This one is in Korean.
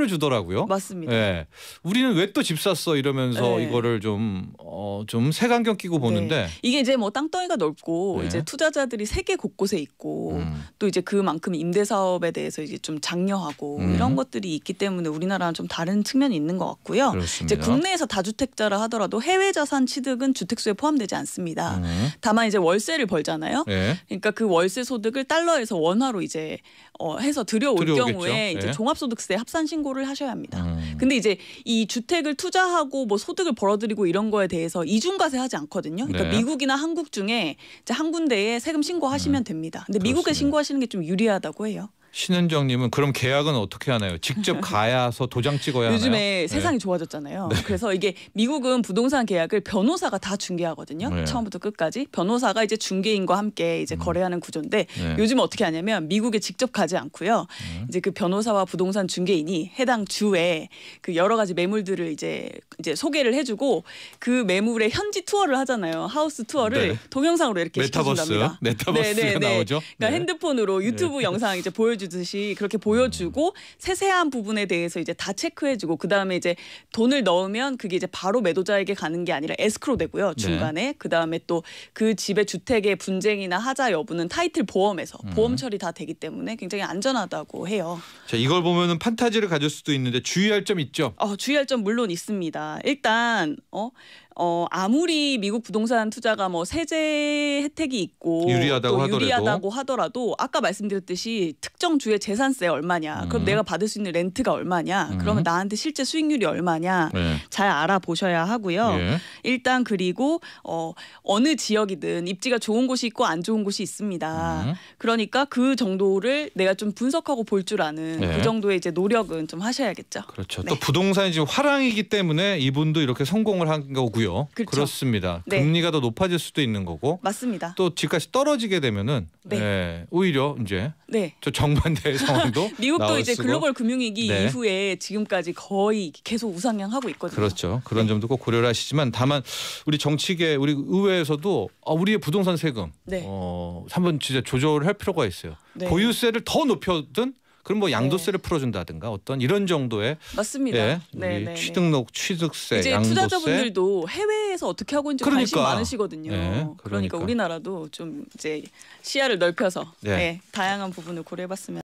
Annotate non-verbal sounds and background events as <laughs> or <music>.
신호를 주더라고요. 맞습니다. 예. 우리는 왜 또 집 샀어 이러면서 네. 이거를 좀 어, 좀 색안경 끼고 네. 보는데 네. 이게 이제 뭐 땅덩이가 넓고 네. 이제 투자자들이 세계 곳곳에 있고 음. 또 이제 그만큼 임대 사업에 대해서 이제 좀 장려하고 음. 이런 것들이 있기 때문에 우리나라는 좀 다른 측면이 있는 것 같고요. 그렇습니다. 이제 국내에서 다주택자라 하더라도 해외 자산 취득은 주택수에 포함되지 않습니다. 음. 다만 이제 월세를 벌잖아요. 예. 그러니까 그 월세 소득을 달러에서 원화로 이제 어, 해서 들여올 들여오겠죠. 경우에 이제 예. 종합소득세 합산 신고 신고를 하셔야 합니다. 음. 근데 이제 이 주택을 투자하고 뭐 소득을 벌어들이고 이런 거에 대해서 이중과세 하지 않거든요. 그러니까 네. 미국이나 한국 중에 이제 한 군데에 세금 신고하시면 음. 됩니다. 근데 그렇습니다. 미국에 신고하시는 게 좀 유리하다고 해요. 신은정님은 그럼 계약은 어떻게 하나요? 직접 <laughs> 가야서 도장 찍어야 요즘에 하 네. 세상이 좋아졌잖아요. 네. 그래서 이게 미국은 부동산 계약을 변호사가 다 중개하거든요. 네. 처음부터 끝까지 변호사가 이제 중개인과 함께 이제 음. 거래하는 구조인데 네. 요즘 어떻게 하냐면 미국에 직접 가지 않고요. 음. 이제 그 변호사와 부동산 중개인이 해당 주에 그 여러 가지 매물들을 이제 이제 소개를 해주고 그 매물의 현지 투어를 하잖아요. 하우스 투어를 동영상으로 이렇게 메타버스, 시켜준답니다. 메타버스가 나오죠. 그러니까 핸드폰으로 유튜브 영상 이제 보여 보여주듯이 그렇게 보여주고 세세한 부분에 대해서 이제 다 체크해주고 그 다음에 이제 돈을 넣으면 그게 이제 바로 매도자에게 가는 게 아니라 에스크로 되고요 네. 중간에 네. 그 다음에 또 그 집의 주택의 분쟁이나 하자 여부는 타이틀 보험에서 음. 보험 처리 다 되기 때문에 굉장히 안전하다고 해요. 자 이걸 보면은 판타지를 가질 수도 있는데 주의할 점 있죠? 어 주의할 점 물론 있습니다. 일단 어어 아무리 미국 부동산 투자가 뭐 세제 혜택이 있고 유리하다고 또 하더라도. 유리하다고 하더라도 아까 말씀드렸듯이 특정 주의 재산세 얼마냐, 그럼 음. 내가 받을 수 있는 렌트가 얼마냐, 음. 그러면 나한테 실제 수익률이 얼마냐 네. 잘 알아보셔야 하고요. 예. 일단 그리고 어 어느 지역이든 입지가 좋은 곳이 있고 안 좋은 곳이 있습니다. 음. 그러니까 그 정도를 내가 좀 분석하고 볼 줄 아는 네. 그 정도의 이제 노력은 좀 하셔야겠죠. 그렇죠. 네. 또 부동산이 지금 화랑이기 때문에 이분도 이렇게 성공을 한 거고요. 그렇죠. 그렇죠. 그렇습니다 네. 금리가 더 높아질 수도 있는 거고. 맞습니다. 또 집값이 떨어지게 되면은 네. 예, 오히려 이제 네. 저 정반대 <laughs> 상황도 미국도 이제 쓰고. 글로벌 금융위기 네. 이후에 지금까지 거의 계속 우상향하고 있거든요. 그렇죠. 그런 네. 점도 꼭 고려를 하시지만 다만 우리 정치계 우리 의회에서도 아, 우리의 부동산 세금 네. 어, 한번 진짜 조절할 필요가 있어요. 네. 보유세를 더 높여든 그럼 뭐 네. 양도세를 네. 풀어준다든가 어떤 이런 정도의 맞습니다. 예, 네, 네, 네. 취등록 취득세, 이제 양도세. 투자자분들도 해외에서 어떻게 하고 있는지 그러니까. 관심 많으시거든요. 네, 그러니까. 그러니까. 우리나라도 좀 이제 시야를 넓혀서 네, 다양한 부분을 고려해봤으면.